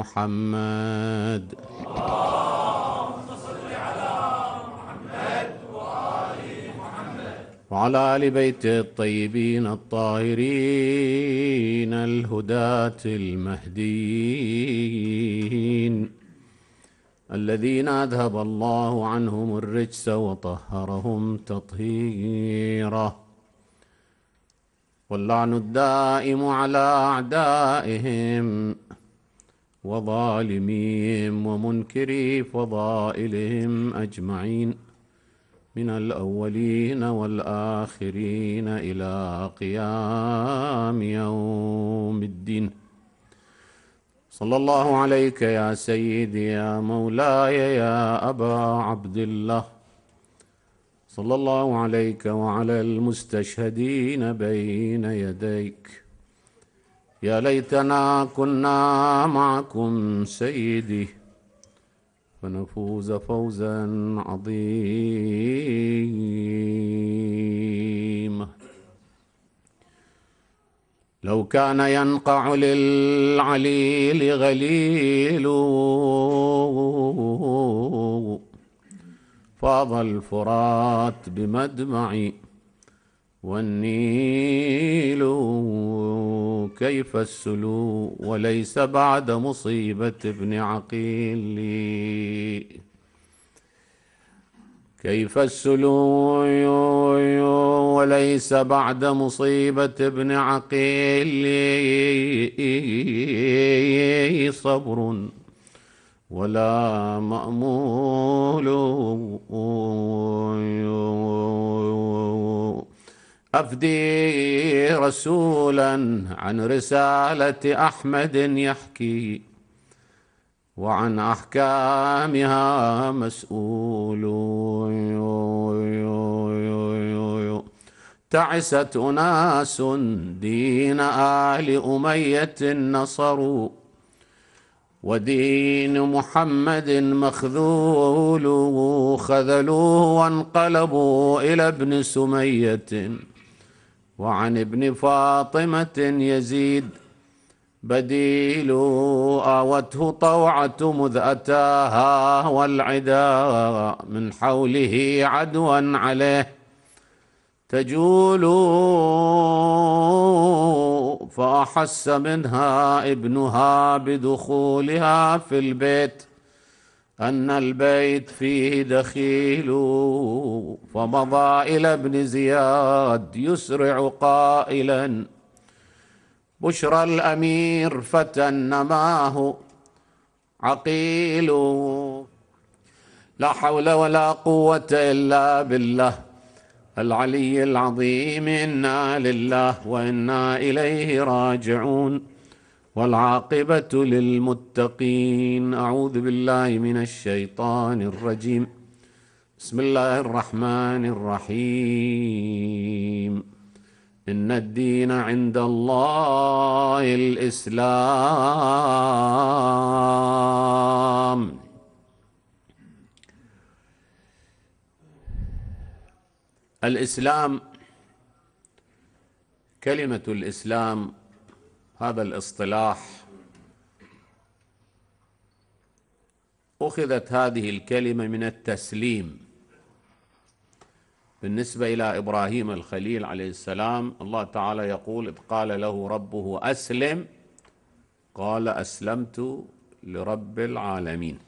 محمد اللهم صل على محمد محمد وعلى آل بيت الطيبين الطاهرين الهداة المهديين الذين أذهب الله عنهم الرجس وطهرهم تطهيرا واللعن الدائم على أعدائهم وظالميهم ومنكري فضائلهم اجمعين من الاولين والاخرين الى قيام يوم الدين صلى الله عليك يا سيدي يا مولاي يا ابا عبد الله صلى الله عليك وعلى المستشهدين بين يديك يا ليتنا كنا معكم سيدي فنفوز فوزا عظيما لو كان ينقع للعليل غليل فاض الفرات بمدمعي والنيل كيف السلو وليس بعد مصيبة ابن عقيل كيف السلو وليس بعد مصيبة ابن عقيل صبر ولا مأمول أفدي رسولا عن رسالة أحمد يحكي وعن أحكامها مسؤول تعست أناس دين آل أمية نصروا ودين محمد مخذول خذلوه وانقلبوا إلى ابن سمية وعن ابن فاطمة يزيد بديل آوته طوعة مذ أتاها والعدا من حوله عدوا عليه تجول فأحس منها ابنها بدخولها في البيت أن البيت فيه دخيل فمضى إلى ابن زياد يسرع قائلا بشرى الأمير فتى نماه عقيل لا حول ولا قوة إلا بالله العلي العظيم إنا لله وإنا إليه راجعون والعاقبة للمتقين أعوذ بالله من الشيطان الرجيم بسم الله الرحمن الرحيم إن الدين عند الله الإسلام الإسلام كلمة الإسلام هذا الاصطلاح أخذت هذه الكلمة من التسليم بالنسبة إلى إبراهيم الخليل عليه السلام الله تعالى يقول إذ قال له ربه أسلم قال أسلمت لرب العالمين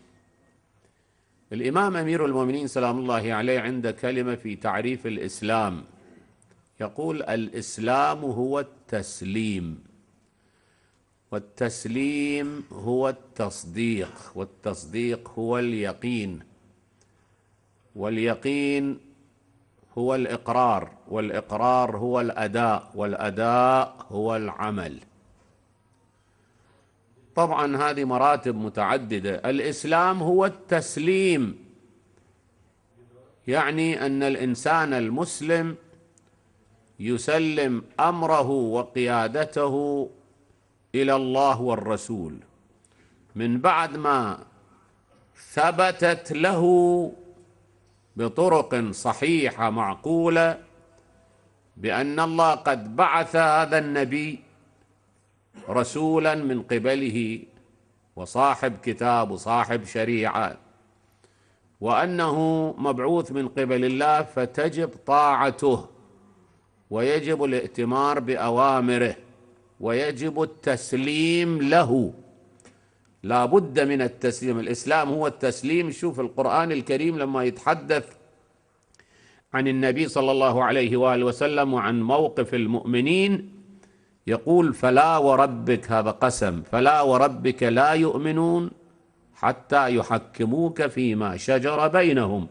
الإمام أمير المؤمنين سلام الله عليه عند كلمة في تعريف الإسلام يقول الإسلام هو التسليم والتسليم هو التصديق والتصديق هو اليقين واليقين هو الاقرار والاقرار هو الاداء والاداء هو العمل طبعا هذه مراتب متعدده الاسلام هو التسليم يعني ان الانسان المسلم يسلم امره وقيادته إلى الله والرسول من بعد ما ثبتت له بطرق صحيحة معقولة بأن الله قد بعث هذا النبي رسولا من قبله وصاحب كتاب وصاحب شريعة وأنه مبعوث من قبل الله فتجب طاعته ويجب الائتمار بأوامره ويجب التسليم له لا بد من التسليم الإسلام هو التسليم شوف القرآن الكريم لما يتحدث عن النبي صلى الله عليه وآله وسلم وعن موقف المؤمنين يقول فلا وربك هذا قسم فلا وربك لا يؤمنون حتى يحكموك فيما شجر بينهم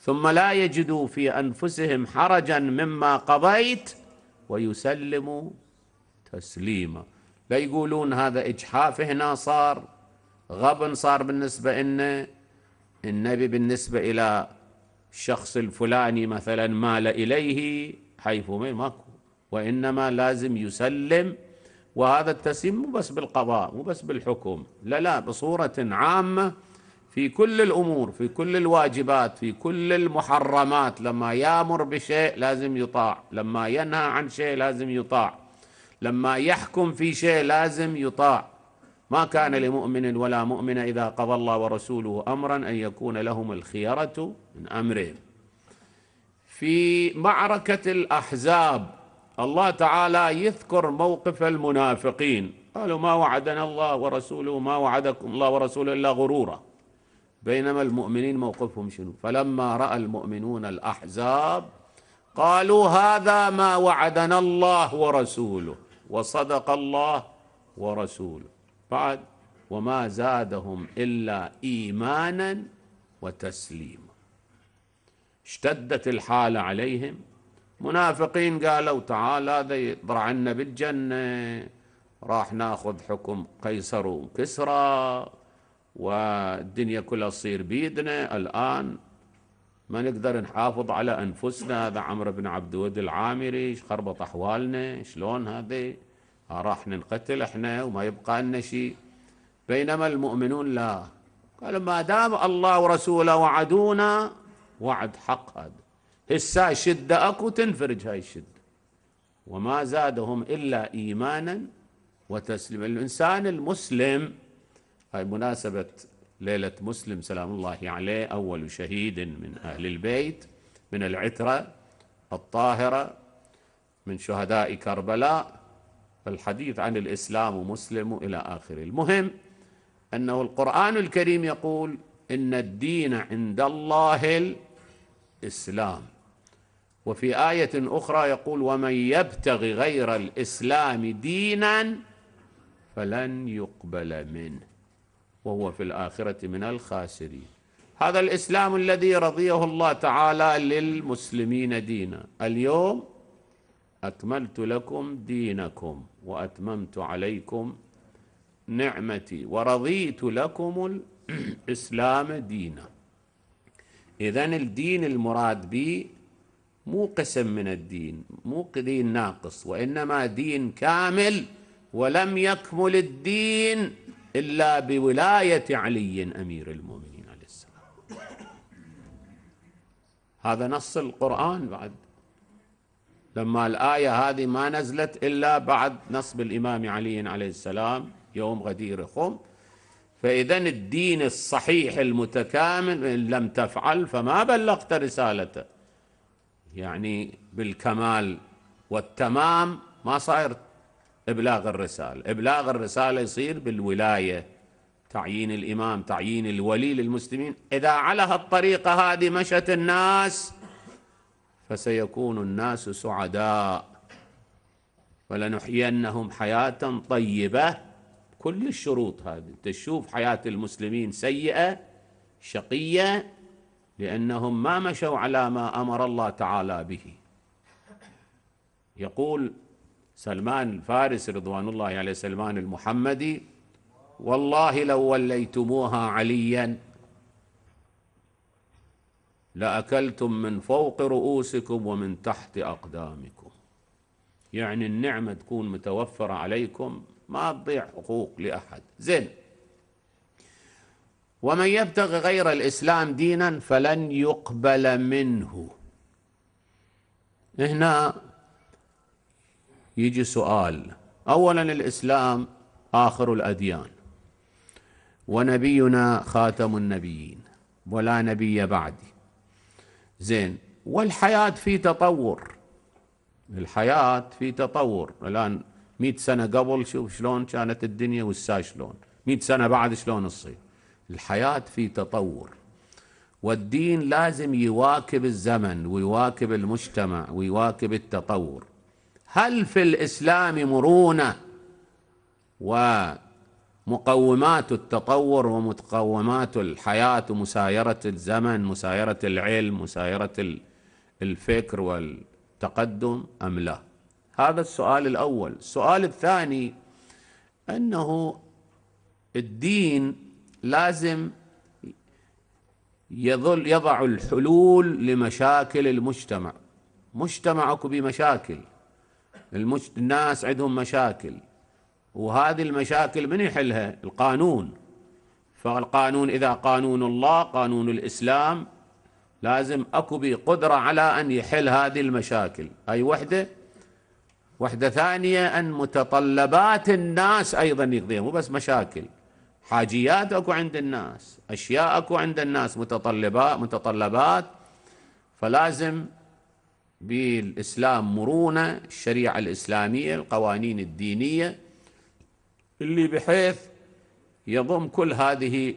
ثم لا يجدوا في أنفسهم حرجا مما قضيت ويسلموا تسليما لا يقولون هذا إجحاف هنا صار غبن صار بالنسبة إن النبي بالنسبة إلى الشخص الفلاني مثلا مال إليه حيث ما ماكو وإنما لازم يسلم وهذا التسليم مو بس بالقضاء مو بس بالحكم لا لا بصورة عامة في كل الأمور في كل الواجبات في كل المحرمات لما يامر بشيء لازم يطاع لما ينهى عن شيء لازم يطاع لما يحكم في شيء لازم يطاع ما كان لمؤمن ولا مؤمن إذا قضى الله ورسوله أمرا أن يكون لهم الخيرة من أمرهم في معركة الأحزاب الله تعالى يذكر موقف المنافقين قالوا ما وعدنا الله ورسوله ما وعدكم الله ورسوله إلا غرورا بينما المؤمنين موقفهم شنو فلما رأى المؤمنون الأحزاب قالوا هذا ما وعدنا الله ورسوله وصدق الله ورسوله بعد وما زادهم إلا إيمانا وتسليما اشتدت الحالة عليهم منافقين قالوا تعال هذا يضرع عنا بالجنة راح ناخذ حكم قيصر وكسرى والدنيا كلها تصير بيدنا الآن ما نقدر نحافظ على أنفسنا هذا عمرو بن عبد ود العامري خربط أحوالنا شلون هذا راح ننقتل احنا وما يبقى لنا شيء بينما المؤمنون لا قالوا ما دام الله ورسوله وعدونا وعد حق هذا هسا شدة أكو تنفرج هاي الشدة وما زادهم إلا إيمانا وتسليما الإنسان المسلم هاي مناسبة ليلة مسلم سلام الله عليه أول شهيد من أهل البيت من العترة الطاهرة من شهداء كربلاء الحديث عن الإسلام ومسلم إلى آخره المهم أنه القرآن الكريم يقول إن الدين عند الله الإسلام وفي آية أخرى يقول ومن يبتغي غير الإسلام دينا فلن يقبل منه وهو في الآخرة من الخاسرين هذا الإسلام الذي رضيه الله تعالى للمسلمين دينا اليوم أكملت لكم دينكم وأتممت عليكم نعمتي ورضيت لكم الإسلام دينا إذا الدين المراد به مو قسم من الدين مو دين ناقص وإنما دين كامل ولم يكمل الدين إلا بولاية علي أمير المؤمنين عليه السلام هذا نص القرآن بعد لما الآية هذه ما نزلت إلا بعد نصب الإمام علي عليه السلام يوم غدير خم فإذا الدين الصحيح المتكامل إن لم تفعل فما بلغت رسالته يعني بالكمال والتمام ما صاير إبلاغ الرسالة إبلاغ الرسالة يصير بالولاية تعيين الإمام تعيين الولي للمسلمين إذا على هالطريقة هذه مشت الناس فسيكون الناس سعداء ولنحيينهم حياة طيبة كل الشروط هذه أنت تشوف حياة المسلمين سيئة شقية لأنهم ما مشوا على ما أمر الله تعالى به يقول سلمان الفارس رضوان الله عليه سلمان المحمدي والله لو وليتموها عليا لأكلتم من فوق رؤوسكم ومن تحت أقدامكم يعني النعمة تكون متوفرة عليكم ما تضيع حقوق لأحد زين ومن يبتغي غير الإسلام دينا فلن يقبل منه هنا يجي سؤال اولا الاسلام اخر الاديان ونبينا خاتم النبيين ولا نبي بعدي زين والحياه في تطور الحياه في تطور الان 100 سنه قبل شوف شلون كانت الدنيا والساعه شلون 100 سنه بعد شلون تصير الحياه في تطور والدين لازم يواكب الزمن ويواكب المجتمع ويواكب التطور هل في الإسلام مرونة ومقومات التطور ومقومات الحياة مسايرة الزمن مسايرة العلم مسايرة الفكر والتقدم أم لا هذا السؤال الأول السؤال الثاني أنه الدين لازم يظل يضع الحلول لمشاكل المجتمع مجتمعك بمشاكل المش... الناس عندهم مشاكل وهذه المشاكل من يحلها القانون فالقانون إذا قانون الله قانون الإسلام لازم أكو بي قدرة على أن يحل هذه المشاكل أي وحدة وحدة ثانية أن متطلبات الناس أيضا يقضيها مو بس مشاكل حاجيات أكو عند الناس أشياء أكو عند الناس متطلبات متطلبات فلازم بالإسلام مرونة الشريعة الإسلامية القوانين الدينية اللي بحيث يضم كل هذه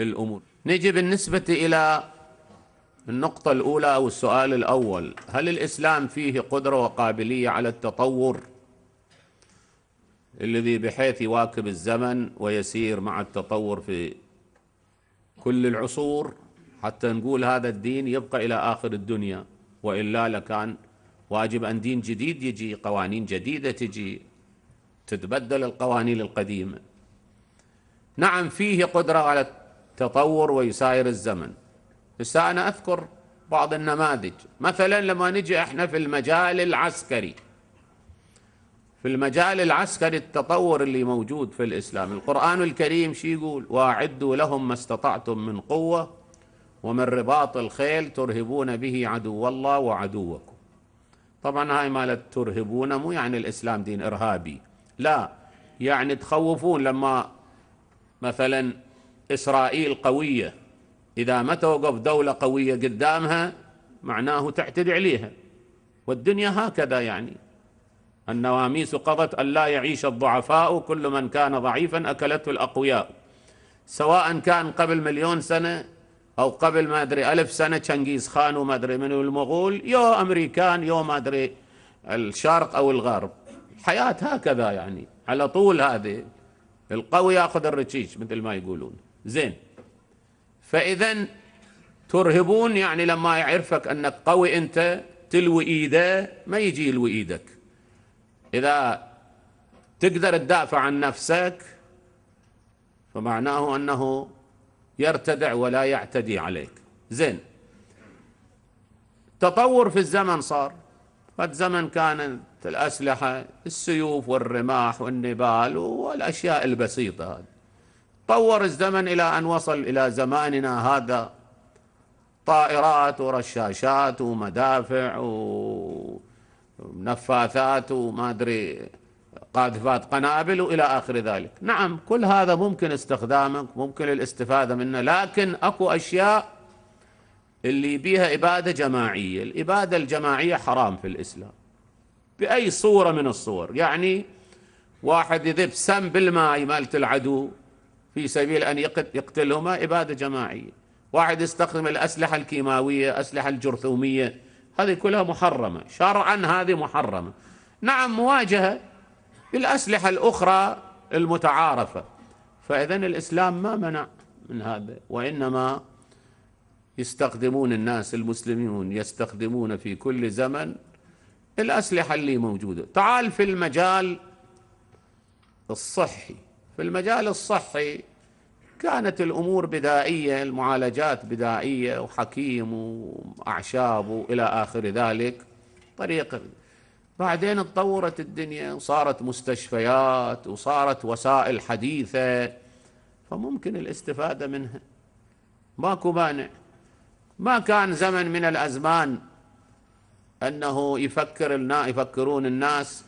الأمور نجي بالنسبة إلى النقطة الأولى أو السؤال الأول هل الإسلام فيه قدرة وقابلية على التطور الذي بحيث يواكب الزمن ويسير مع التطور في كل العصور حتى نقول هذا الدين يبقى إلى آخر الدنيا والا لكان واجب ان دين جديد يجي قوانين جديده تجي تتبدل القوانين القديمه نعم فيه قدره على التطور ويساير الزمن بس انا اذكر بعض النماذج مثلا لما نجي احنا في المجال العسكري في المجال العسكري التطور اللي موجود في الاسلام القران الكريم شي يقول واعدوا لهم ما استطعتم من قوه ومن رباط الخيل ترهبون به عدو الله وعدوكم طبعا هاي مالت ترهبون مو يعني الإسلام دين إرهابي لا يعني تخوفون لما مثلا إسرائيل قوية إذا ما توقف دولة قوية قدامها معناه تعتدي عليها والدنيا هكذا يعني النواميس قضت ألا يعيش الضعفاء كل من كان ضعيفا أكلته الأقوياء سواء كان قبل مليون سنة او قبل ما ادري الف سنه تشنجيز خان وما ادري من المغول يا امريكان يا ما ادري الشرق او الغرب الحياه هكذا يعني على طول هذه القوي ياخذ الرشيش مثل ما يقولون زين فاذا ترهبون يعني لما يعرفك انك قوي انت تلوي ايده ما يجي يلوي ايدك اذا تقدر تدافع عن نفسك فمعناه انه يرتدع ولا يعتدي عليك زين تطور في الزمن صار قد زمن كانت الأسلحة السيوف والرماح والنبال والأشياء البسيطة طور الزمن إلى أن وصل إلى زماننا هذا طائرات ورشاشات ومدافع ونفاثات وما أدري قاذفات قنابل وإلى آخر ذلك نعم كل هذا ممكن استخدامك ممكن الاستفادة منه لكن أكو أشياء اللي بيها إبادة جماعية الإبادة الجماعية حرام في الإسلام بأي صورة من الصور يعني واحد يذب سم بالماء مالت العدو في سبيل أن يقتلهما إبادة جماعية واحد يستخدم الأسلحة الكيماوية أسلحة الجرثومية هذه كلها محرمة شرعا هذه محرمة نعم مواجهة الأسلحة الأخرى المتعارفة فإذا الإسلام ما منع من هذا وإنما يستخدمون الناس المسلمون يستخدمون في كل زمن الأسلحة اللي موجودة تعال في المجال الصحي في المجال الصحي كانت الأمور بدائية المعالجات بدائية وحكيم وأعشاب وإلى آخر ذلك طريقة بعدين تطورت الدنيا وصارت مستشفيات وصارت وسائل حديثة فممكن الاستفادة منها ماكو مانع ما كان زمن من الأزمان أنه يفكر النا يفكرون الناس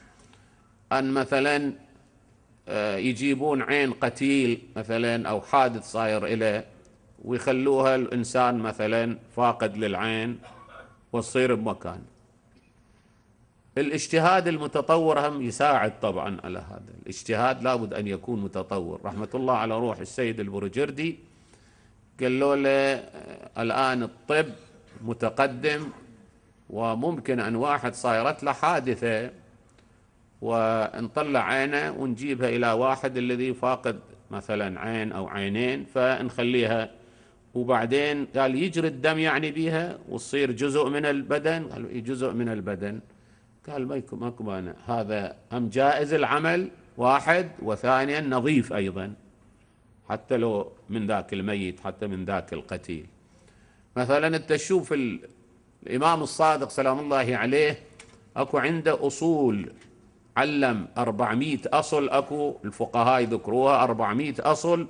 أن مثلا آه، يجيبون عين قتيل مثلا أو حادث صاير إليه ويخلوها الإنسان مثلا فاقد للعين وتصير بمكان الاجتهاد المتطور هم يساعد طبعا على هذا الاجتهاد لابد أن يكون متطور رحمة الله على روح السيد البروجردي قالوا له الآن الطب متقدم وممكن أن واحد صايرت له حادثة ونطلع عينه ونجيبها إلى واحد الذي فاقد مثلا عين أو عينين فنخليها وبعدين قال يجري الدم يعني بها وتصير جزء من البدن قالوا إيه، جزء من البدن قال ما يكون ماكو مانع هذا هم جائز العمل واحد وثانيا نظيف أيضا حتى لو من ذاك الميت حتى من ذاك القتيل مثلا أنت تشوف الإمام الصادق سلام الله عليه أكو عنده أصول علم 400 أصل أكو الفقهاء يذكروها 400 أصل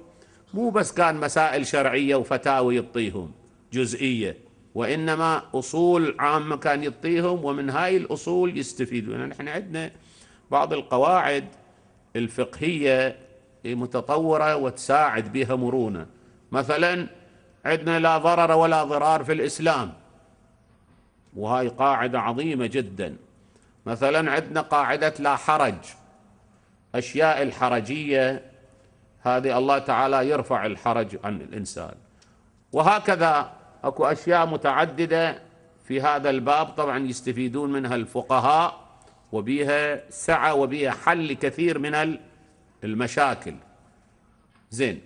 مو بس كان مسائل شرعية وفتاوي يعطيهم جزئية وإنما أصول عامة كان يعطيهم ومن هاي الأصول يستفيدون نحن يعني عندنا بعض القواعد الفقهية متطورة وتساعد بها مرونة مثلا عندنا لا ضرر ولا ضرار في الإسلام وهاي قاعدة عظيمة جدا مثلا عندنا قاعدة لا حرج أشياء الحرجية هذه الله تعالى يرفع الحرج عن الإنسان وهكذا اكو اشياء متعدده في هذا الباب طبعا يستفيدون منها الفقهاء وبيها سعه وبيها حل كثير من المشاكل زين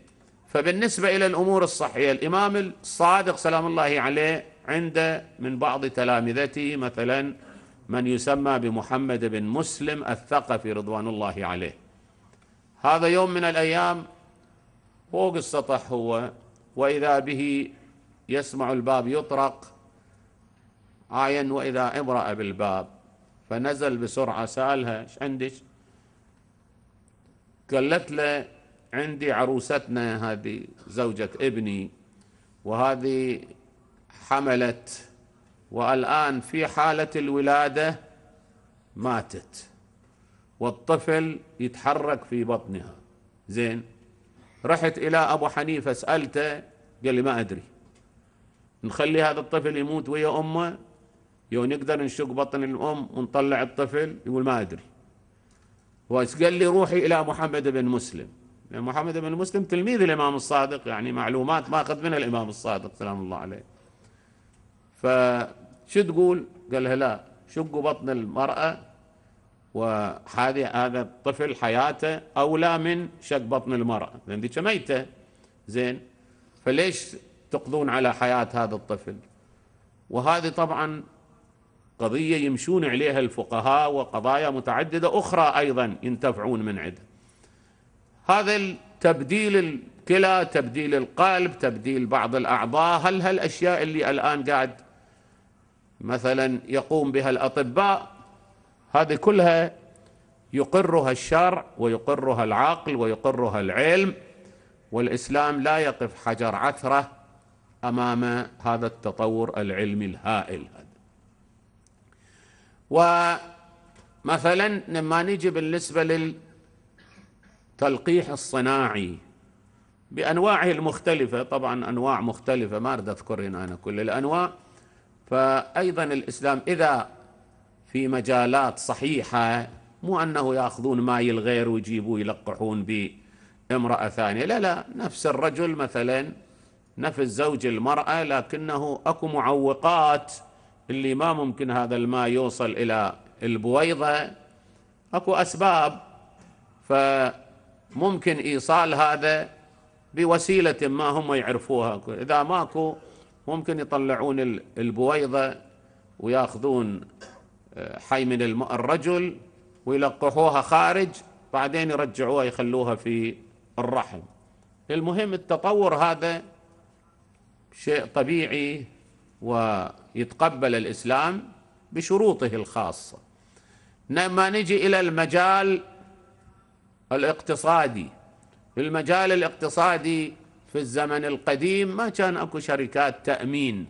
فبالنسبه الى الامور الصحيه الامام الصادق سلام الله عليه عنده من بعض تلامذته مثلا من يسمى بمحمد بن مسلم الثقفي رضوان الله عليه هذا يوم من الايام فوق السطح هو واذا به يسمع الباب يطرق عاين وإذا امرأة بالباب فنزل بسرعة سألها ايش عندك قالت له عندي عروستنا هذه زوجة ابني وهذه حملت والآن في حالة الولادة ماتت والطفل يتحرك في بطنها زين رحت إلى أبو حنيفة سألته قال لي ما أدري نخلي هذا الطفل يموت ويا امه يو نقدر نشق بطن الام ونطلع الطفل يقول ما ادري وقال لي روحي الى محمد بن مسلم يعني محمد بن مسلم تلميذ الامام الصادق يعني معلومات ما اخذ منها الامام الصادق سلام الله عليه فشو تقول قال لها لا شقوا بطن المراه وهذه هذا الطفل حياته اولى من شق بطن المراه لان ذيك ميته زين فليش تقضون على حياة هذا الطفل وهذه طبعا قضية يمشون عليها الفقهاء وقضايا متعددة أخرى أيضا ينتفعون من عدة هذا التبديل الكلى تبديل القلب تبديل بعض الأعضاء هل هالأشياء اللي الآن قاعد مثلا يقوم بها الأطباء هذه كلها يقرها الشرع ويقرها العقل ويقرها العلم والإسلام لا يقف حجر عثرة امام هذا التطور العلمي الهائل هذا ومثلا لما نجي بالنسبه للتلقيح الصناعي بانواعه المختلفه طبعا انواع مختلفه ما اريد اذكر هنا انا كل الانواع فايضا الاسلام اذا في مجالات صحيحه مو انه ياخذون ماي الغير ويجيبوا يلقحون بامرأة ثانيه لا لا نفس الرجل مثلا نفي الزوج المرأة لكنه أكو معوقات اللي ما ممكن هذا الماء يوصل إلى البويضة أكو أسباب فممكن إيصال هذا بوسيلة ما هم يعرفوها إذا ماكو ممكن يطلعون البويضة وياخذون آه، حي من الماء الرجل ويلقحوها خارج بعدين يرجعوها يخلوها في الرحم المهم التطور هذا شيء طبيعي ويتقبل الإسلام بشروطه الخاصة لما نجي إلى المجال الاقتصادي في المجال الاقتصادي في الزمن القديم ما كان أكو شركات تأمين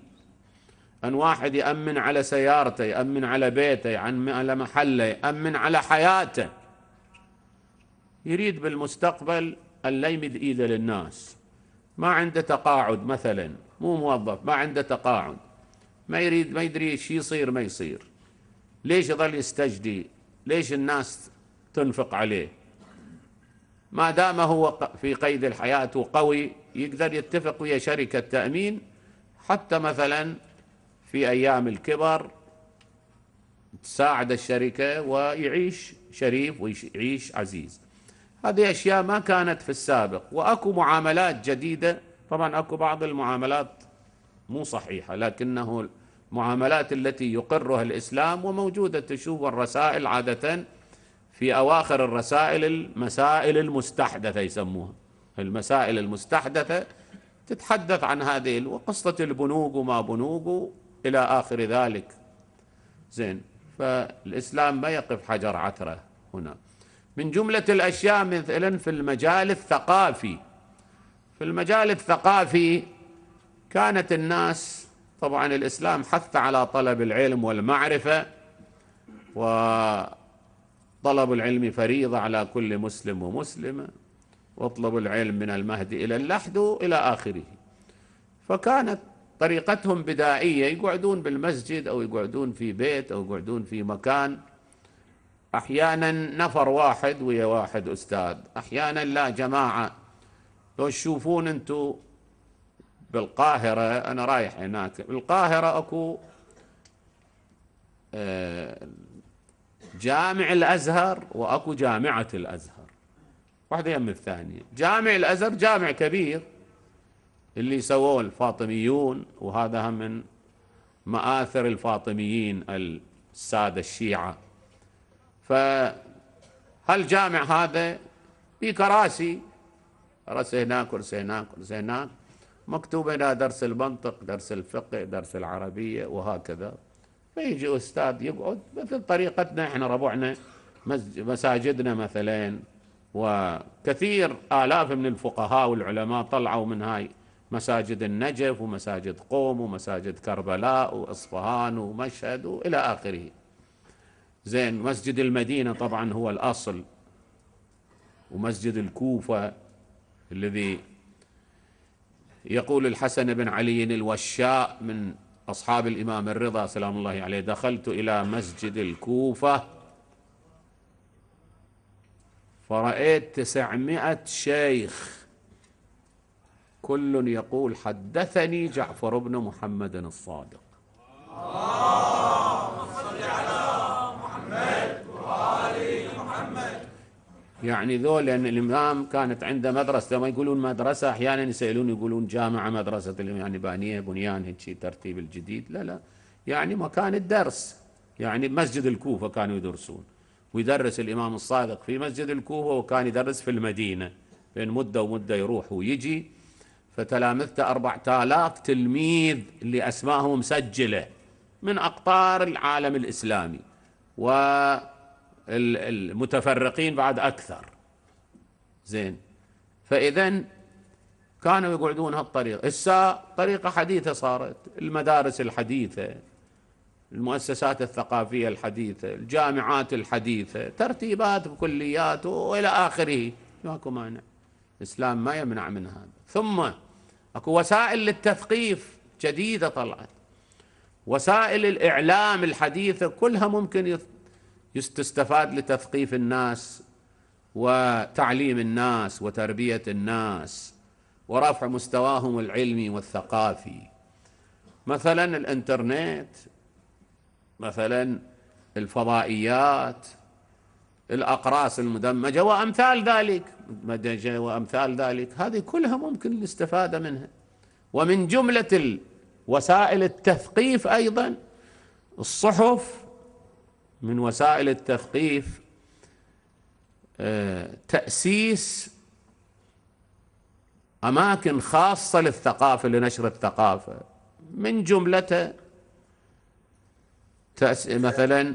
أن واحد يأمن على سيارته يأمن على بيته يأمن على محله يأمن على حياته يريد بالمستقبل أن لا يمد إيده للناس ما عنده تقاعد مثلاً مو موظف ما عنده تقاعد ما يريد ما يدري ايش يصير ما يصير ليش يظل يستجدي ليش الناس تنفق عليه ما دام هو في قيد الحياة وقوي يقدر يتفق ويا شركة تأمين حتى مثلا في أيام الكبر تساعد الشركة ويعيش شريف ويعيش عزيز هذه أشياء ما كانت في السابق وأكو معاملات جديدة طبعا اكو بعض المعاملات مو صحيحه لكنه المعاملات التي يقرها الاسلام وموجوده تشوف الرسائل عاده في اواخر الرسائل المسائل المستحدثه يسموها المسائل المستحدثه تتحدث عن هذه وقصه البنوك وما بنوك الى اخر ذلك زين فالاسلام ما يقف حجر عثره هنا من جمله الاشياء مثلا في المجال الثقافي في المجال الثقافي كانت الناس طبعا الإسلام حث على طلب العلم والمعرفة وطلب العلم فريضة على كل مسلم ومسلمة واطلبوا العلم من المهد إلى اللحد إلى آخره فكانت طريقتهم بدائية يقعدون بالمسجد أو يقعدون في بيت أو يقعدون في مكان أحيانا نفر واحد ويا واحد أستاذ أحيانا لا جماعة لو تشوفون انتم بالقاهرة أنا رايح هناك بالقاهرة أكو آه، جامع الأزهر وأكو جامعة الأزهر واحدة يم الثانية جامع الأزهر جامع كبير اللي سووه الفاطميون وهذا هم من مآثر الفاطميين السادة الشيعة فهالجامع هذا في كراسي رسيناه كرسيناه كرسيناه مكتوب هنا درس المنطق درس الفقه درس العربية وهكذا فيجي أستاذ يقعد مثل طريقتنا إحنا ربعنا مساجدنا مثلا وكثير آلاف من الفقهاء والعلماء طلعوا من هاي مساجد النجف ومساجد قوم ومساجد كربلاء وإصفهان ومشهد وإلى آخره زين مسجد المدينة طبعا هو الأصل ومسجد الكوفة الذي يقول الحسن بن علي الوشاء من أصحاب الإمام الرضا سلام الله عليه دخلت إلى مسجد الكوفة فرأيت تسعمائة شيخ كل يقول حدثني جعفر بن محمد الصادق اللهم صل على يعني ذول لأن يعني الإمام كانت عنده مدرسة ما يقولون مدرسة أحيانا يسألون يقولون جامعة مدرسة يعني بانية بنيان هيك ترتيب الجديد لا لا يعني مكان الدرس يعني مسجد الكوفة كانوا يدرسون ويدرس الإمام الصادق في مسجد الكوفة وكان يدرس في المدينة بين مدة ومدة يروح ويجي فتلامذته 4000 تلميذ اللي أسمائهم مسجلة من أقطار العالم الإسلامي و المتفرقين بعد أكثر زين فإذا كانوا يقعدون هالطريقة الساعة طريقة حديثة صارت المدارس الحديثة المؤسسات الثقافية الحديثة الجامعات الحديثة ترتيبات بكليات وإلى آخره ماكو مانع الإسلام ما يمنع من هذا ثم اكو وسائل للتثقيف جديدة طلعت وسائل الإعلام الحديثة كلها ممكن يستفاد لتثقيف الناس وتعليم الناس وتربيه الناس ورفع مستواهم العلمي والثقافي مثلا الانترنت مثلا الفضائيات الأقراص المدمجة وأمثال ذلك مدمجة وأمثال ذلك هذه كلها ممكن الاستفادة منها ومن جملة وسائل التثقيف أيضا الصحف من وسائل التثقيف آه، تأسيس أماكن خاصة للثقافة لنشر الثقافة من جملة مثلا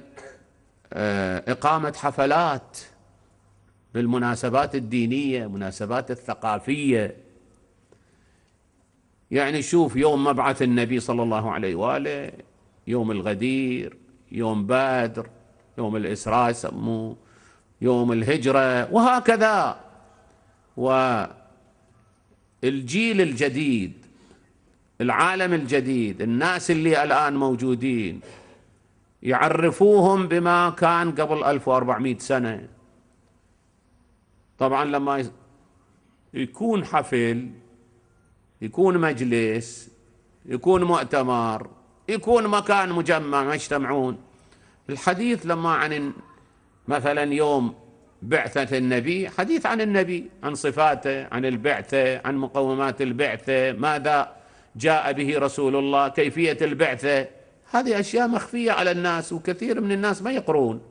آه، إقامة حفلات بالمناسبات الدينية مناسبات الثقافية يعني شوف يوم مبعث النبي صلى الله عليه وآله يوم الغدير يوم بدر يوم الإسراء سموه يوم الهجرة وهكذا والجيل الجديد العالم الجديد الناس اللي الآن موجودين يعرفوهم بما كان قبل 1400 سنة طبعا لما يكون حفل يكون مجلس يكون مؤتمر يكون مكان مجمع ما يجتمعون الحديث لما عن مثلا يوم بعثة النبي حديث عن النبي عن صفاته عن البعثة عن مقومات البعثة ماذا جاء به رسول الله كيفية البعثة هذه أشياء مخفية على الناس وكثير من الناس ما يقرون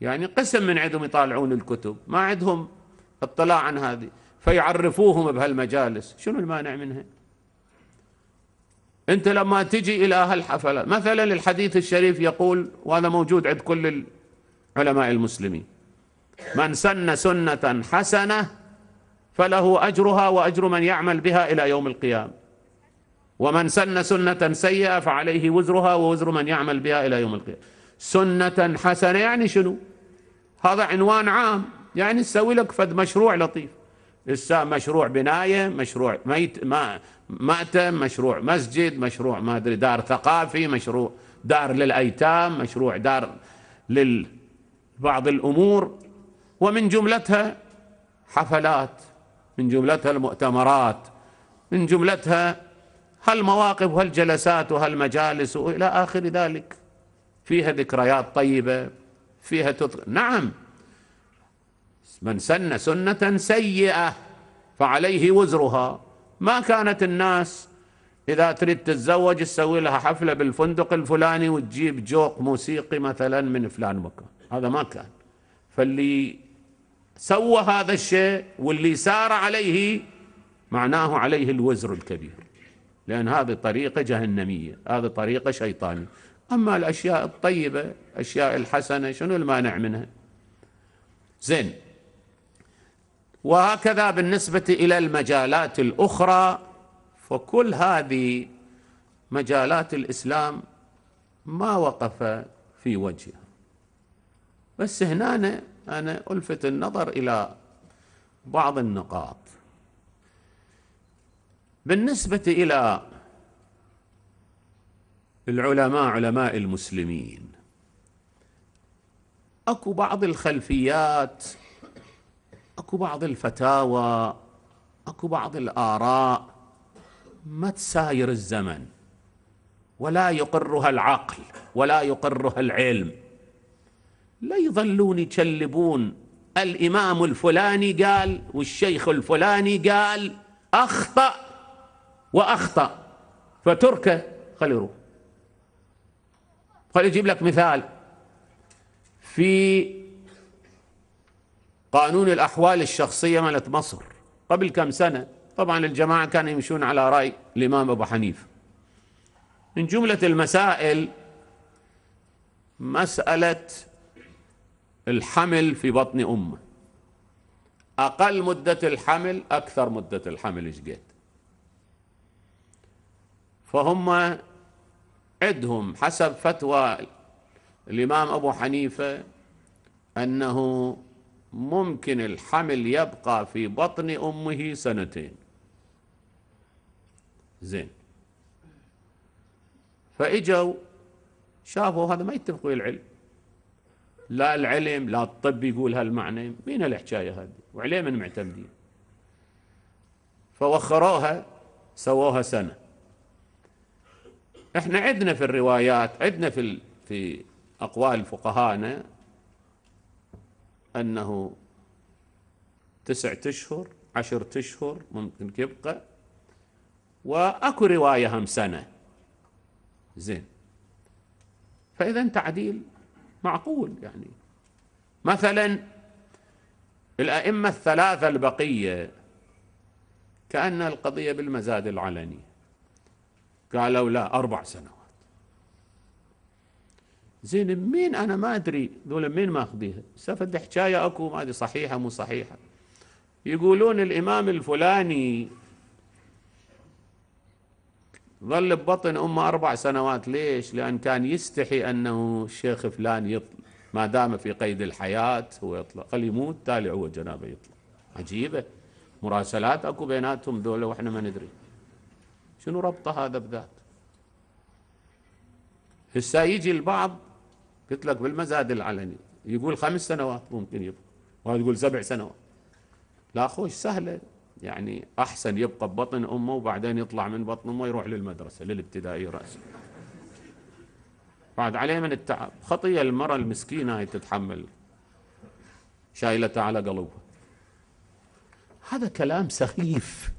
يعني قسم من عندهم يطالعون الكتب ما عندهم اطلاع عن هذه فيعرفوهم بهالمجالس شنو المانع منها أنت لما تجي إلى هالحفلة مثلا الحديث الشريف يقول وهذا موجود عند كل علماء المسلمين من سن سنة حسنة فله أجرها وأجر من يعمل بها إلى يوم القيامة ومن سن سنة سيئة فعليه وزرها ووزر من يعمل بها إلى يوم القيامة سنة حسنة يعني شنو هذا عنوان عام يعني تسوي لك فد مشروع لطيف لسا مشروع بنايه مشروع ميت ما مأتم مشروع مسجد مشروع ما ادري دار ثقافي مشروع دار للايتام مشروع دار لبعض الامور ومن جملتها حفلات من جملتها المؤتمرات من جملتها هالمواقف وهالجلسات وهالمجالس والى اخر ذلك فيها ذكريات طيبه فيها تذكر نعم من سن سنة سيئة فعليه وزرها ما كانت الناس إذا تريد تتزوج تسوي لها حفلة بالفندق الفلاني وتجيب جوق موسيقي مثلا من فلان مكان هذا ما كان فاللي سوى هذا الشيء واللي سار عليه معناه عليه الوزر الكبير لأن هذه طريقة جهنمية هذه طريقة شيطانية أما الأشياء الطيبة أشياء الحسنة شنو المانع منها زين وهكذا بالنسبة إلى المجالات الأخرى فكل هذه مجالات الإسلام ما وقف في وجهها بس هنا أنا, ألفت النظر إلى بعض النقاط بالنسبة إلى العلماء علماء المسلمين اكو بعض الخلفيات اكو بعض الفتاوى اكو بعض الاراء ما تساير الزمن ولا يقرها العقل ولا يقرها العلم لا يظلون يكلبون الامام الفلاني قال والشيخ الفلاني قال اخطا واخطا فتركه خلي يروح خلي اجيب لك مثال في قانون الأحوال الشخصية ملت مصر قبل كم سنة طبعا الجماعة كانوا يمشون على رأي الإمام أبو حنيفة من جملة المسائل مسألة الحمل في بطن أمه أقل مدة الحمل أكثر مدة الحمل إشقيت فهم عدهم حسب فتوى الإمام أبو حنيفة أنه ممكن الحمل يبقى في بطن أمه سنتين زين فإجوا شافوا هذا ما يتفقوا العلم لا العلم لا الطب يقول هالمعنى مين الحكاية هذه وعليه من معتمدين فوخروها سووها سنة احنا عندنا في الروايات عندنا في في أقوال فقهائنا أنه تسعة أشهر عشرة أشهر ممكن يبقى وأكو رواية هم سنة زين فإذا تعديل معقول يعني مثلا الأئمة الثلاثة البقية كأن القضية بالمزاد العلني قالوا لا أربع سنوات زين مين انا ما ادري ذولا مين ماخذيها سفد حكايه اكو ما ادري صحيحه مو صحيحه يقولون الامام الفلاني ظل ببطن امه اربع سنوات ليش؟ لان كان يستحي انه الشيخ فلان يطلع ما دام في قيد الحياه هو يطلع خلي يموت تالي هو جنابه يطلع عجيبه مراسلات اكو بيناتهم ذولا واحنا ما ندري شنو ربط هذا بذاك؟ هسه يجي البعض قلت لك بالمزاد العلني يقول خمس سنوات ممكن يبقى وهذا يقول سبع سنوات لا خوش سهلة يعني أحسن يبقى ببطن أمه وبعدين يطلع من بطن أمه يروح للمدرسة للابتدائي رأسه بعد عليه من التعب خطية المرأة المسكينة هي تتحمل شايلتها على قلبها هذا كلام سخيف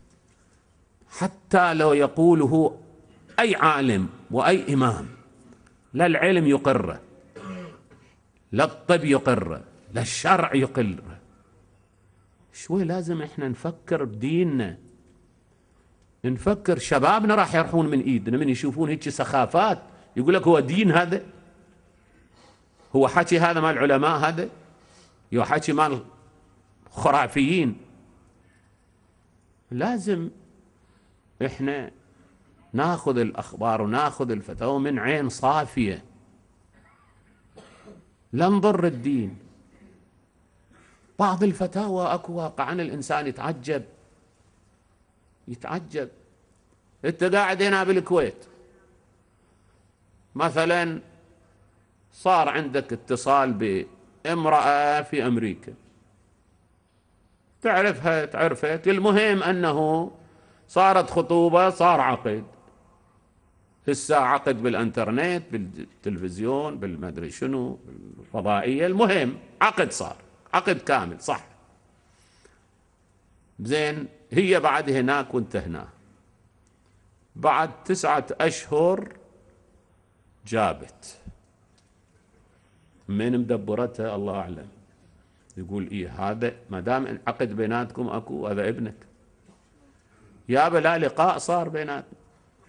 حتى لو يقوله أي عالم وأي إمام لا العلم يقره لا الطب يقر لا الشرع يقر شوي لازم احنا نفكر بديننا نفكر شبابنا راح يروحون من ايدنا من يشوفون هيك سخافات يقول لك هو دين هذا هو حكي هذا مال العلماء هذا يو حكي مال خرافيين لازم احنا ناخذ الاخبار وناخذ الفتاوى من عين صافيه لا نضر الدين بعض الفتاوى اكو عن الانسان يتعجب يتعجب انت قاعد هنا بالكويت مثلا صار عندك اتصال بامرأة في أمريكا تعرفها تعرفت المهم أنه صارت خطوبة صار عقد هسه عقد بالانترنت بالتلفزيون بالمدري شنو بالفضائيه المهم عقد صار عقد كامل صح زين هي بعد هناك وانت هنا بعد تسعة أشهر جابت من مدبرتها الله أعلم يقول إيه هذا ما دام عقد بيناتكم أكو هذا ابنك يا بلا لقاء صار بيناتنا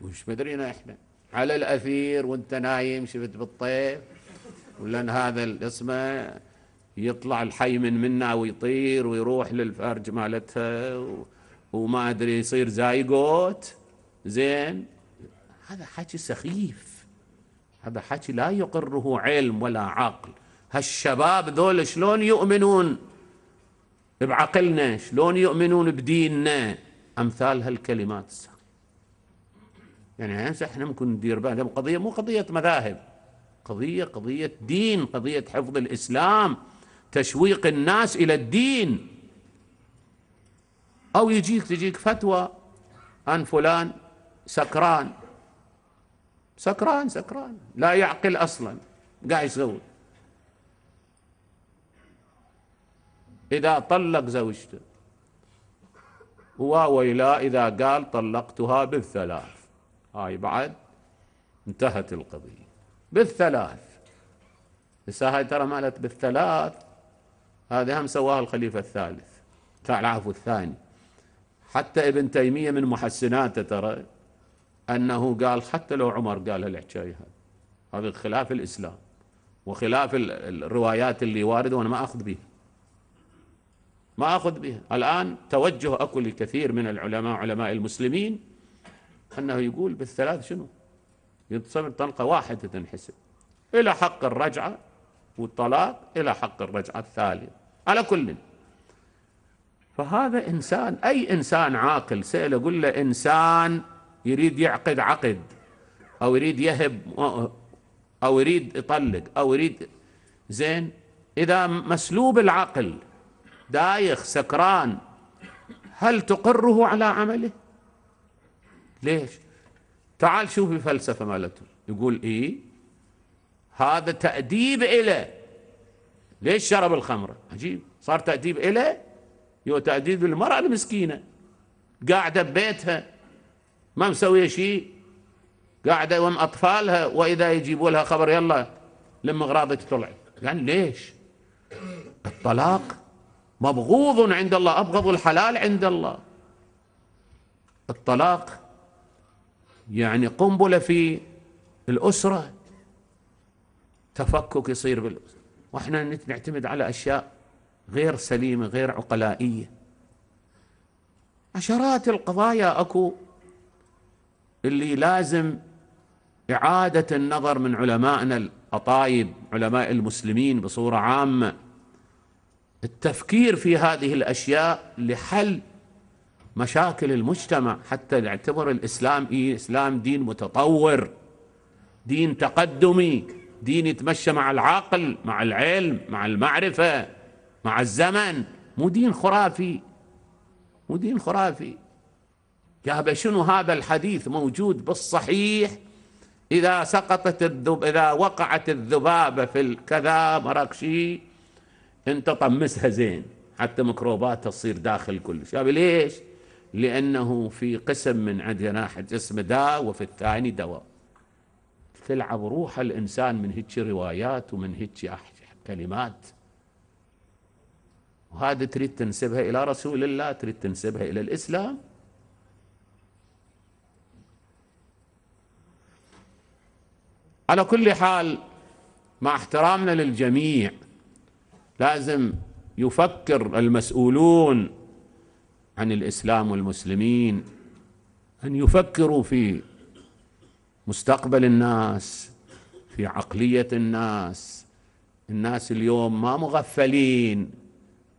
وش مدرينا احنا على الاثير وانت نايم شفت بالطيف ولان هذا الاسم يطلع الحي من منا ويطير ويروح للفرج مالتها و... وما ادري يصير زايقوت زين هذا حكي سخيف هذا حكي لا يقره علم ولا عقل هالشباب ذول شلون يؤمنون بعقلنا شلون يؤمنون بديننا امثال هالكلمات السخيفة يعني هسه احنا ممكن ندير بالنا قضيه مو قضيه مذاهب قضيه قضيه دين قضيه حفظ الاسلام تشويق الناس الى الدين او يجيك تجيك فتوى ان فلان سكران سكران سكران لا يعقل اصلا قاعد يسوي اذا طلق زوجته وويلا اذا قال طلقتها بالثلاث هاي بعد انتهت القضية بالثلاث هسه هاي ترى مالت بالثلاث هذا هم سواها الخليفة الثالث العفو الثاني حتى ابن تيمية من محسناته ترى أنه قال حتى لو عمر قال الحكاية هذا خلاف الإسلام وخلاف الروايات اللي واردة وأنا ما أخذ بها ما أخذ بها الآن توجه أكو لكثير من العلماء علماء المسلمين أنه يقول بالثلاث شنو ينتصب طلقة واحدة تنحسب إلى حق الرجعة والطلاق إلى حق الرجعة الثالث على كل فهذا إنسان أي إنسان عاقل سأل أقول له إنسان يريد يعقد عقد أو يريد يهب أو يريد يطلق أو يريد زين إذا مسلوب العقل دايخ سكران هل تقره على عمله ليش تعال شوف الفلسفة مالتهم يقول إيه هذا تأديب إله ليش شرب الخمرة عجيب صار تأديب إله يو تأديب للمراه المسكينة قاعدة ببيتها ما مسوية شيء قاعدة وام أطفالها وإذا يجيبوا لها خبر يلا لما اغراضك تطلع يعني ليش الطلاق مبغوض عند الله أبغض الحلال عند الله الطلاق يعني قنبلة في الأسرة تفكك يصير بالأسرة وإحنا نعتمد على أشياء غير سليمة غير عقلائية عشرات القضايا أكو اللي لازم إعادة النظر من علمائنا الأطايب علماء المسلمين بصورة عامة التفكير في هذه الأشياء لحل مشاكل المجتمع حتى نعتبر الإسلام إيه؟ إسلام دين متطور دين تقدمي دين يتمشى مع العقل مع العلم مع المعرفة مع الزمن مو دين خرافي مو دين خرافي يا شنو هذا الحديث موجود بالصحيح إذا سقطت الذب إذا وقعت الذبابة في الكذا مراكشي أنت طمسها زين حتى ميكروباتها تصير داخل كل شيء ليش؟ لأنه في قسم من عندنا اسمه داء وفي الثاني دواء تلعب روح الإنسان من هيك روايات ومن هيك كلمات وهذا تريد تنسبها إلى رسول الله تريد تنسبها إلى الإسلام على كل حال مع احترامنا للجميع لازم يفكر المسؤولون عن الاسلام والمسلمين ان يفكروا في مستقبل الناس في عقليه الناس الناس اليوم ما مغفلين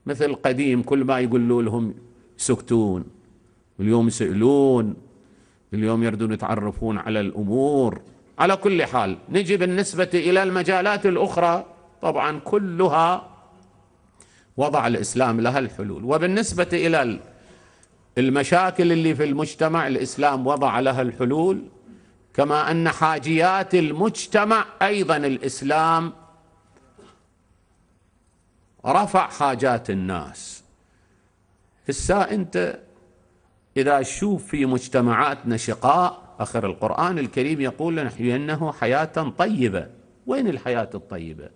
مثل قديم كل ما يقولوا لهم يسكتون اليوم يسالون اليوم يردون يتعرفون على الامور على كل حال نجي بالنسبه الى المجالات الاخرى طبعا كلها وضع الاسلام لها الحلول وبالنسبه الى المشاكل اللي في المجتمع الاسلام وضع لها الحلول كما ان حاجيات المجتمع ايضا الاسلام رفع حاجات الناس هسا انت اذا تشوف في مجتمعاتنا شقاء اخر القران الكريم يقول انه حياه طيبه وين الحياه الطيبه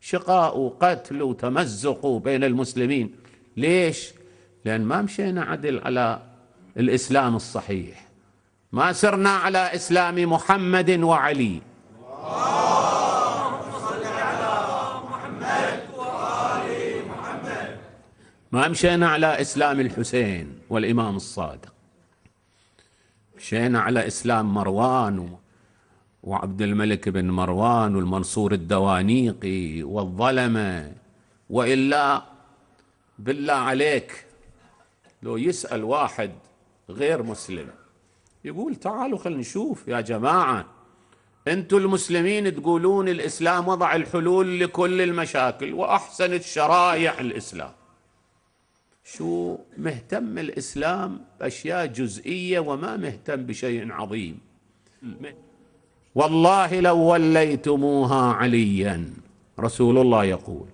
شقاء وقتل وتمزق بين المسلمين ليش لأن ما مشينا عدل على الإسلام الصحيح ما سرنا على إسلام محمد وعلي ما مشينا على إسلام الحسين والإمام الصادق مشينا على إسلام مروان وعبد الملك بن مروان والمنصور الدوانيقي والظلمة وإلا بالله عليك لو يسأل واحد غير مسلم يقول تعالوا خلينا نشوف يا جماعة انتم المسلمين تقولون الإسلام وضع الحلول لكل المشاكل وأحسن الشرائع الإسلام شو مهتم الإسلام بأشياء جزئية وما مهتم بشيء عظيم والله لو وليتموها عليا رسول الله يقول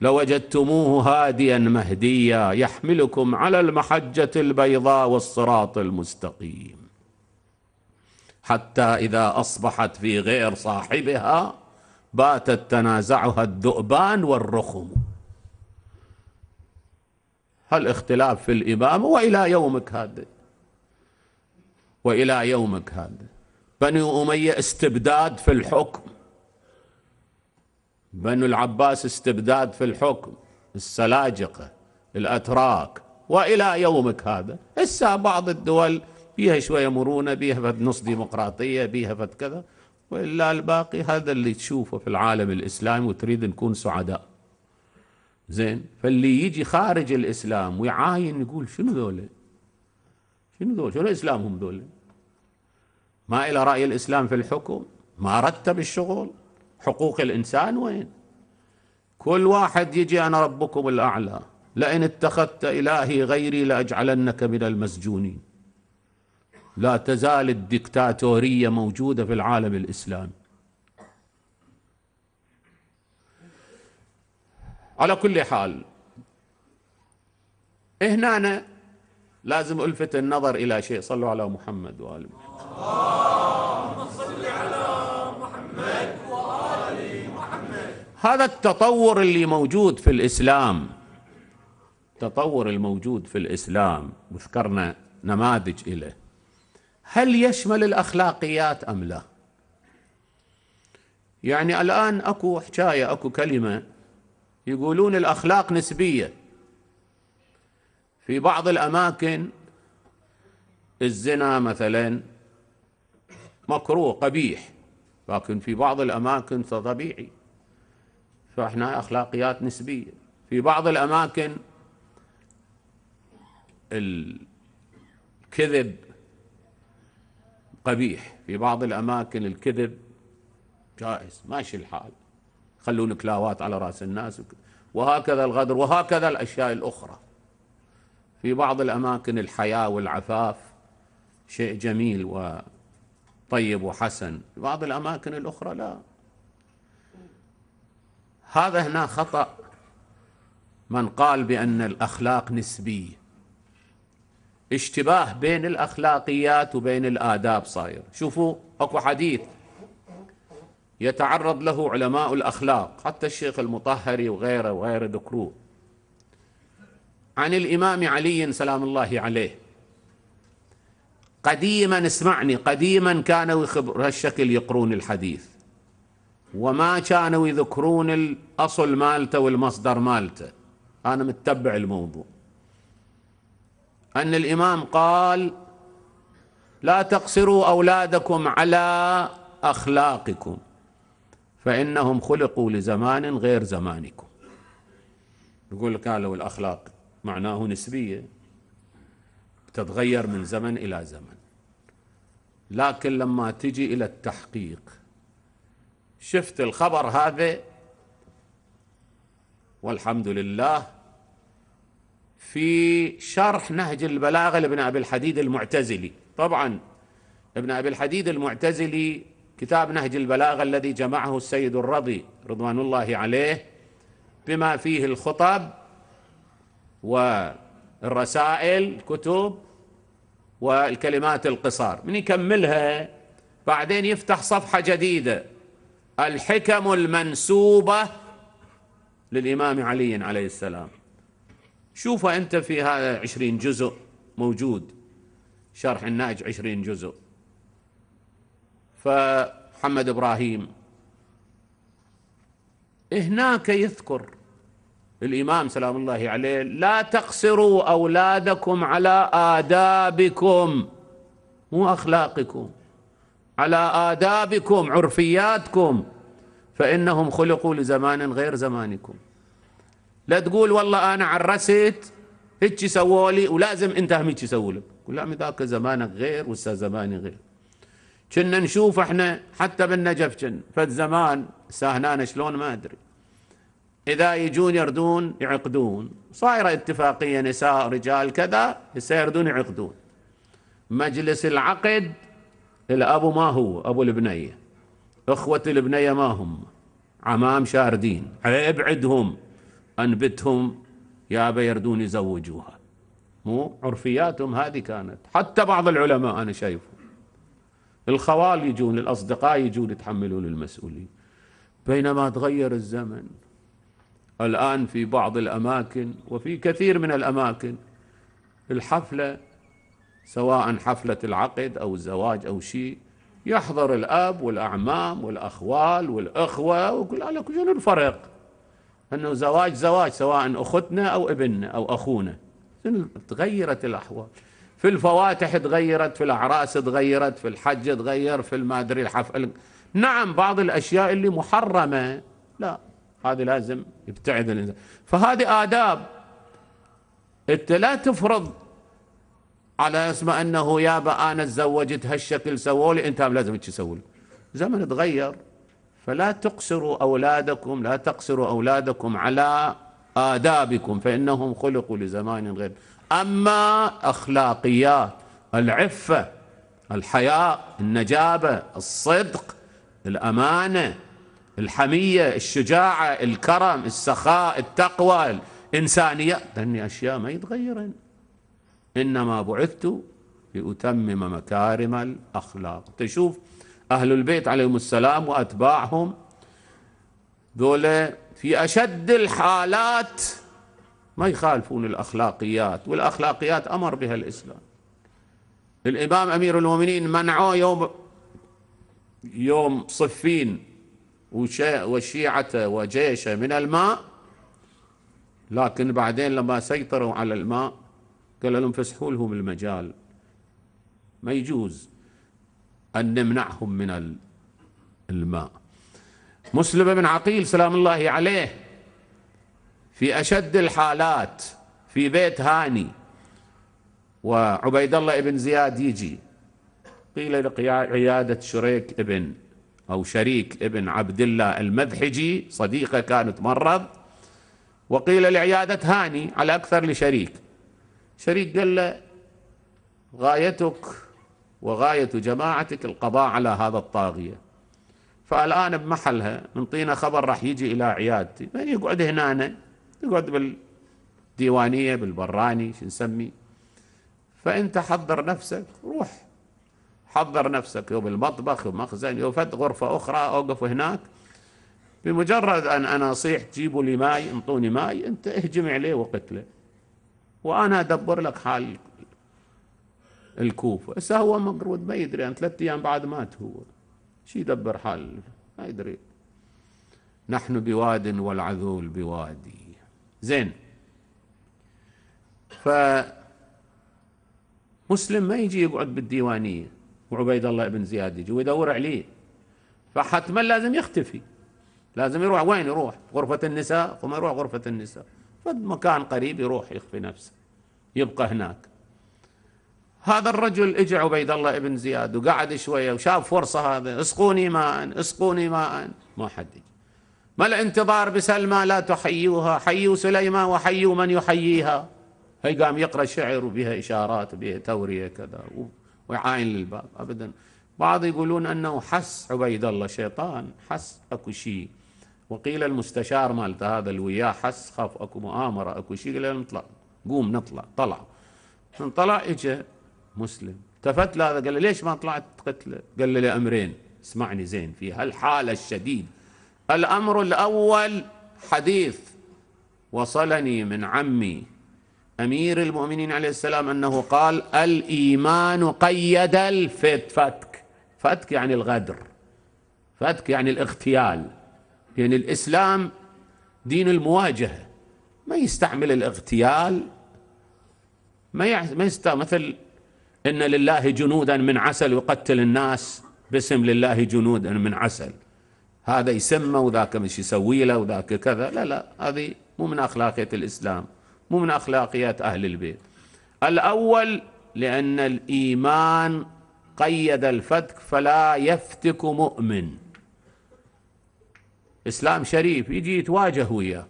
لوجدتموه هاديا مهديا يحملكم على المحجة البيضاء والصراط المستقيم حتى إذا أصبحت في غير صاحبها باتت تنازعها الذؤبان والرخم الاختلاف في الإمامة وإلى يومك هذا وإلى يومك هذا بني أمية استبداد في الحكم بنو العباس استبداد في الحكم السلاجقة الأتراك وإلى يومك هذا هسه بعض الدول بيها شوية مرونة بيها فد نص ديمقراطية بيها فد كذا وإلا الباقي هذا اللي تشوفه في العالم الإسلامي وتريد نكون سعداء زين فاللي يجي خارج الإسلام ويعاين يقول شنو ذولا شنو ذولا شنو إسلامهم ذولا ما إلى رأي الإسلام في الحكم ما رتب الشغل حقوق الإنسان وين كل واحد يجي أنا ربكم الأعلى لئن اتخذت إلهي غيري لأجعلنك من المسجونين لا تزال الدكتاتورية موجودة في العالم الإسلامي على كل حال هنا لازم ألفت النظر إلى شيء صلوا على محمد وآل محمد هذا التطور اللي موجود في الإسلام التطور الموجود في الإسلام وذكرنا نماذج إليه هل يشمل الأخلاقيات أم لا يعني الآن أكو حكاية أكو كلمة يقولون الأخلاق نسبية في بعض الأماكن الزنا مثلا مكروه قبيح لكن في بعض الأماكن فطبيعي فاحنا اخلاقيات نسبيه في بعض الاماكن الكذب قبيح في بعض الاماكن الكذب جائز ماشي الحال يخلون كلاوات على راس الناس وهكذا الغدر وهكذا الاشياء الاخرى في بعض الاماكن الحياه والعفاف شيء جميل وطيب وحسن في بعض الاماكن الاخرى لا هذا هنا خطأ من قال بأن الأخلاق نسبية اشتباه بين الأخلاقيات وبين الآداب صاير شوفوا أكو حديث يتعرض له علماء الأخلاق حتى الشيخ المطهري وغيره وغيره ذكروه عن الإمام علي سلام الله عليه قديما اسمعني قديما كانوا هالشكل يقرون الحديث وما كانوا يذكرون الأصل مالته والمصدر مالته أنا متبع الموضوع أن الإمام قال لا تقصروا أولادكم على أخلاقكم فإنهم خلقوا لزمان غير زمانكم يقول لك لو الأخلاق معناه نسبية تتغير من زمن إلى زمن لكن لما تجي إلى التحقيق شفت الخبر هذا والحمد لله في شرح نهج البلاغة لابن أبي الحديد المعتزلي طبعا ابن أبي الحديد المعتزلي كتاب نهج البلاغة الذي جمعه السيد الرضي رضوان الله عليه بما فيه الخطب والرسائل الكتب والكلمات القصار من يكملها بعدين يفتح صفحة جديدة الحكم المنسوبة للإمام علي عليه السلام شوف أنت في هذا عشرين جزء موجود شرح الناج عشرين جزء فمحمد إبراهيم هناك يذكر الإمام سلام الله عليه لا تقصروا أولادكم على آدابكم مو أخلاقكم على آدابكم عرفياتكم فإنهم خلقوا لزمان غير زمانكم لا تقول والله أنا عرست هيك سووا لي ولازم أنت هم هيك يسووا لك قول لا ذاك زمانك غير وسا زماني غير كنا نشوف احنا حتى بالنجف كنا فالزمان ساهنان شلون ما ادري اذا يجون يردون يعقدون صايره اتفاقيه نساء رجال كذا يردون يعقدون مجلس العقد الأب ما هو أبو البنية أخوة البنية ما هم عمام شاردين ابعدهم أنبتهم يا يردون يزوجوها مو عرفياتهم هذه كانت حتى بعض العلماء أنا شايفه الخوال يجون الأصدقاء يجون يتحملون المسؤولية بينما تغير الزمن الآن في بعض الأماكن وفي كثير من الأماكن الحفلة سواء حفلة العقد أو الزواج أو شيء يحضر الأب والأعمام والأخوال والأخوة ويقول لك شنو الفرق أنه زواج زواج سواء أختنا أو ابننا أو أخونا تغيرت الأحوال في الفواتح تغيرت في الأعراس تغيرت في الحج تغير في المادري الحفل نعم بعض الأشياء اللي محرمة لا هذه لازم يبتعد الإنسان فهذه آداب أنت لا تفرض على اسم انه يابا انا تزوجت هالشكل سووا لي انت لازم تسوي زمن تغير فلا تقصروا اولادكم لا تقصروا اولادكم على آدابكم فإنهم خلقوا لزمان غير أما أخلاقيات العفة الحياء النجابة الصدق الأمانة الحمية الشجاعة الكرم السخاء التقوى الإنسانية هذه أشياء ما يتغيرن إنما بعثت لأتمم مكارم الأخلاق تشوف أهل البيت عليهم السلام وأتباعهم ذولا في أشد الحالات ما يخالفون الأخلاقيات والأخلاقيات أمر بها الإسلام الإمام أمير المؤمنين منعوه يوم يوم صفين وشيعته وجيشه من الماء لكن بعدين لما سيطروا على الماء قال لهم فسحوا لهم المجال ما يجوز أن نمنعهم من الماء مسلم بن عقيل سلام الله عليه في أشد الحالات في بيت هاني وعبيد الله بن زياد يجي قيل لعيادة شريك ابن أو شريك ابن عبد الله المذحجي صديقه كان تمرض وقيل لعيادة هاني على أكثر لشريك شريك قال له غايتك وغاية جماعتك القضاء على هذا الطاغية فالآن بمحلها منطينا خبر راح يجي إلى عيادتي من يعني يقعد هنا أنا يقعد بالديوانية بالبراني شو نسمي فأنت حضر نفسك روح حضر نفسك يوم المطبخ يوم مخزن يوم فت غرفة أخرى أوقف هناك بمجرد أن أنا أصيح جيبوا لي ماي انطوني ماي أنت اهجم عليه وقتله وانا ادبر لك حال الكوفه هسه هو مقرود ما يدري يعني ثلاث ايام بعد مات هو شي يدبر حال ما يدري نحن بواد والعذول بوادي زين ف مسلم ما يجي يقعد بالديوانيه وعبيد الله بن زياد يجي ويدور عليه فحتما لازم يختفي لازم يروح وين يروح غرفة النساء ثم يروح غرفة النساء مكان قريب يروح يخفي نفسه يبقى هناك هذا الرجل اجى عبيد الله ابن زياد وقعد شويه وشاف فرصه هذا اسقوني ماء اسقوني ماء ما حد يجي ما الانتظار بسلمى لا تحيوها حيوا سليمى وحيوا من يحييها هي قام يقرا شعر وبها اشارات وبها توريه كذا ويعاين للباب ابدا بعض يقولون انه حس عبيد الله شيطان حس اكو شيء وقيل المستشار مالته هذا اللي وياه حس خاف اكو مؤامره اكو شيء قال نطلع قوم نطلع طلع من طلع اجى مسلم التفت له هذا قال له ليش ما طلعت قتله؟ قال له لامرين اسمعني زين في هالحاله الشديد الامر الاول حديث وصلني من عمي امير المؤمنين عليه السلام انه قال الايمان قيد الفتك فتك يعني الغدر فتك يعني الاغتيال لأن يعني الإسلام دين المواجهة ما يستعمل الاغتيال ما ما يستعمل مثل إن لله جنودا من عسل يقتل الناس باسم لله جنودا من عسل هذا يسمى وذاك مش يسوي له وذاك كذا لا لا هذه مو من أخلاقية الإسلام مو من أخلاقيات أهل البيت الأول لأن الإيمان قيد الفتك فلا يفتك مؤمن إسلام شريف يجي يتواجه وياه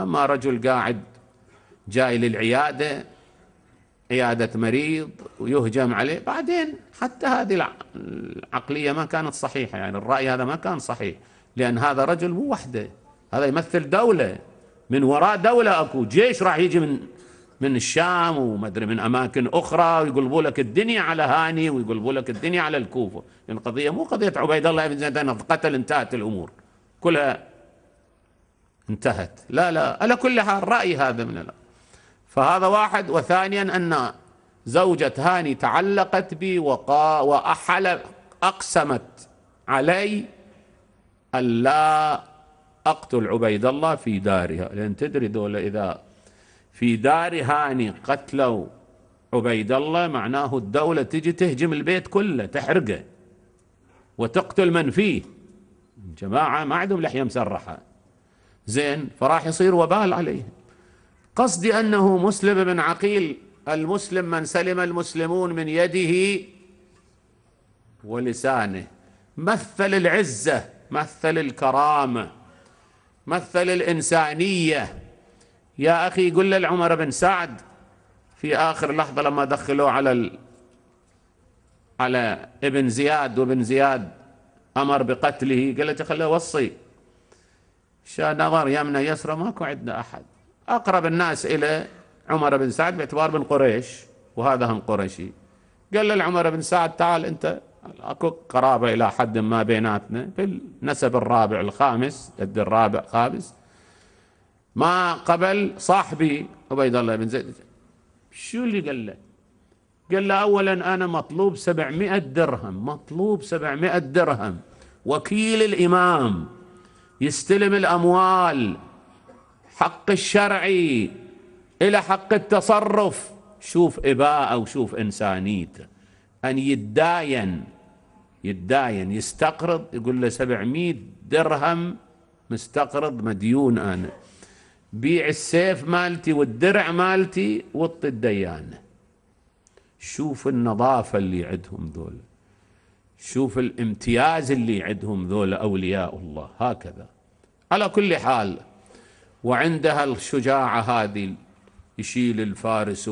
أما رجل قاعد جاي للعيادة عيادة مريض ويهجم عليه بعدين حتى هذه العقلية ما كانت صحيحة يعني الرأي هذا ما كان صحيح لأن هذا رجل مو وحده هذا يمثل دولة من وراء دولة أكو جيش راح يجي من من الشام ومدري من أماكن أخرى ويقلبوا لك الدنيا على هاني ويقلبوا لك الدنيا على الكوفة القضية يعني مو قضية عبيد الله بن زيد قتل انتهت الأمور كلها انتهت لا لا على كل حال رأي هذا من الأمر فهذا واحد وثانيا أن زوجة هاني تعلقت بي وقا وأحل أقسمت علي ألا أقتل عبيد الله في دارها لأن تدري دولة إذا في دار هاني قتلوا عبيد الله معناه الدولة تجي تهجم البيت كله تحرقه وتقتل من فيه جماعة ما عندهم لحية مسرحة زين فراح يصير وبال عليهم قصدي أنه مسلم بن عقيل المسلم من سلم المسلمون من يده ولسانه مثل العزة مثل الكرامة مثل الإنسانية يا أخي قل للعمر بن سعد في آخر لحظة لما دخلوه على ال... على ابن زياد وابن زياد امر بقتله قالت خليه وصي شا نظر يمنى يسرى ماكو عندنا احد اقرب الناس الى عمر بن سعد باعتبار من قريش وهذا هم قريشي قال لعمر بن سعد تعال انت اكو قرابه الى حد ما بيناتنا في النسب الرابع الخامس الد الرابع خامس ما قبل صاحبي عبيد الله بن زيد شو اللي قال له؟ قال له أولا أنا مطلوب سبعمائة درهم مطلوب سبعمائة درهم وكيل الإمام يستلم الأموال حق الشرعي إلى حق التصرف شوف إباءة وشوف إنسانيته أن يداين يداين يستقرض يقول له 700 درهم مستقرض مديون أنا بيع السيف مالتي والدرع مالتي وطي الديانه شوف النظافة اللي عندهم ذولا شوف الامتياز اللي عندهم ذولا أولياء الله هكذا على كل حال وعندها الشجاعة هذه يشيل الفارس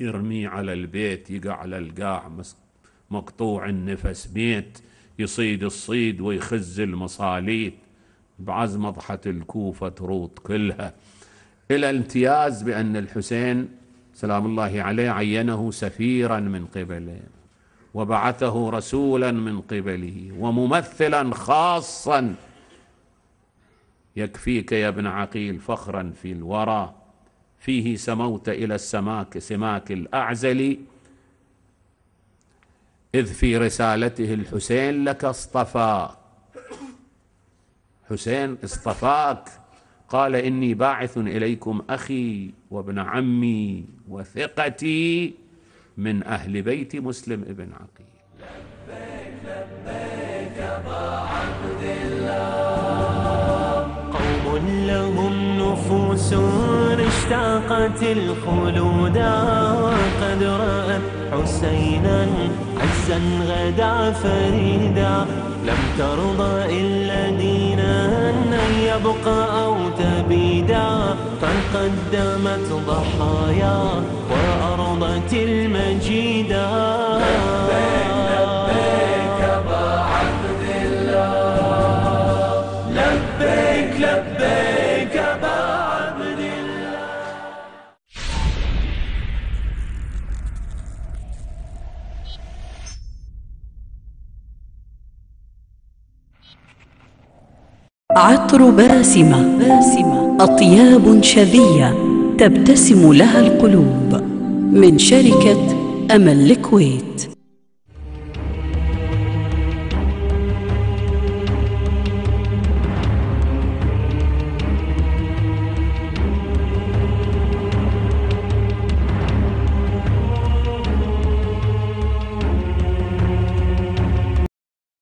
ويرميه على البيت يقع على القاع مقطوع النفس بيت يصيد الصيد ويخز المصاليد بعز مضحة الكوفة تروط كلها إلى الامتياز بأن الحسين سلام الله عليه عينه سفيرا من قبله وبعثه رسولا من قبله وممثلا خاصا يكفيك يا ابن عقيل فخرا في الورى فيه سموت إلى السماك سماك الأعزل إذ في رسالته الحسين لك اصطفى حسين اصطفاك قال إني باعث إليكم أخي وابن عمي وثقتي من أهل بيت مسلم ابن عقيل لبيك لبيك أبا عبد الله قوم لهم نفوس اشتاقت الخلودا قد رأت حسينا عزا غدا فريدا لم ترضى إلا دين أن يبقى أو تبيدا قد قدمت ضحايا وأرضت المجيدا عطر باسمة باسمة أطياب شذية تبتسم لها القلوب من شركة أمل الكويت